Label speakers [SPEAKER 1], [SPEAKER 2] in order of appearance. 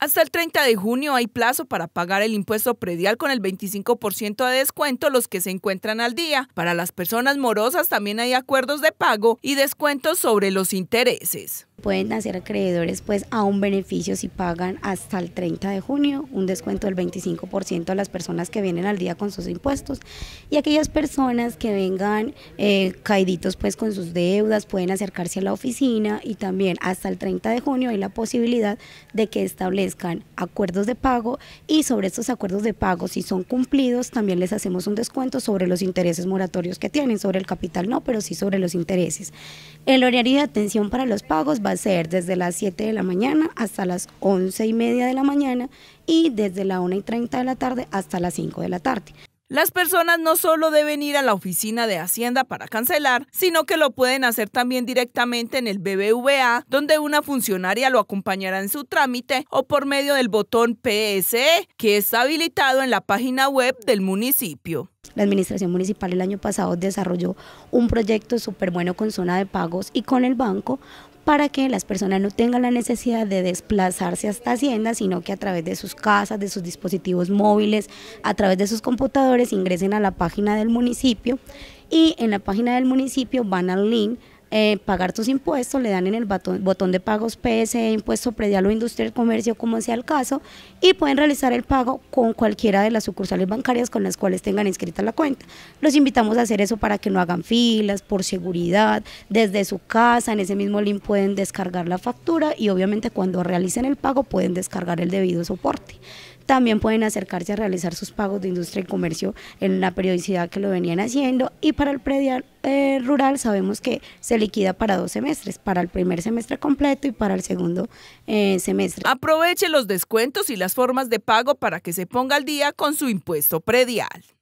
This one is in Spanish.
[SPEAKER 1] Hasta el 30 de junio hay plazo para pagar el impuesto predial con el 25% de descuento los que se encuentran al día. Para las personas morosas también hay acuerdos de pago y descuentos sobre los intereses.
[SPEAKER 2] Pueden hacer acreedores pues a un beneficio si pagan hasta el 30 de junio un descuento del 25% a las personas que vienen al día con sus impuestos y aquellas personas que vengan eh, caíditos pues con sus deudas pueden acercarse a la oficina y también hasta el 30 de junio hay la posibilidad de que establezcan acuerdos de pago y sobre estos acuerdos de pago, si son cumplidos, también les hacemos un descuento sobre los intereses moratorios que tienen, sobre el capital no, pero sí sobre los intereses. El horario de atención para los pagos va a ser desde las 7 de la mañana hasta las 11 y media de la mañana y desde la 1 y 30 de la tarde hasta las 5 de la tarde.
[SPEAKER 1] Las personas no solo deben ir a la oficina de Hacienda para cancelar, sino que lo pueden hacer también directamente en el BBVA, donde una funcionaria lo acompañará en su trámite o por medio del botón PSE, que está habilitado en la página web del municipio.
[SPEAKER 2] La administración municipal el año pasado desarrolló un proyecto súper bueno con zona de pagos y con el banco para que las personas no tengan la necesidad de desplazarse hasta Hacienda, sino que a través de sus casas, de sus dispositivos móviles, a través de sus computadores ingresen a la página del municipio y en la página del municipio van al link eh, pagar tus impuestos, le dan en el botón, de pagos PSE, impuesto predial o industria y comercio, como sea el caso, y pueden realizar el pago con cualquiera de las sucursales bancarias con las cuales tengan inscrita la cuenta. Los invitamos a hacer eso para que no hagan filas, por seguridad, desde su casa, en ese mismo link pueden descargar la factura y obviamente cuando realicen el pago pueden descargar el debido soporte también pueden acercarse a realizar sus pagos de industria y comercio en la periodicidad que lo venían haciendo y para el predial eh, rural sabemos que se liquida para dos semestres, para el primer semestre completo y para el segundo eh, semestre. Aproveche
[SPEAKER 1] los descuentos y las formas de pago para que se ponga al día con su impuesto predial.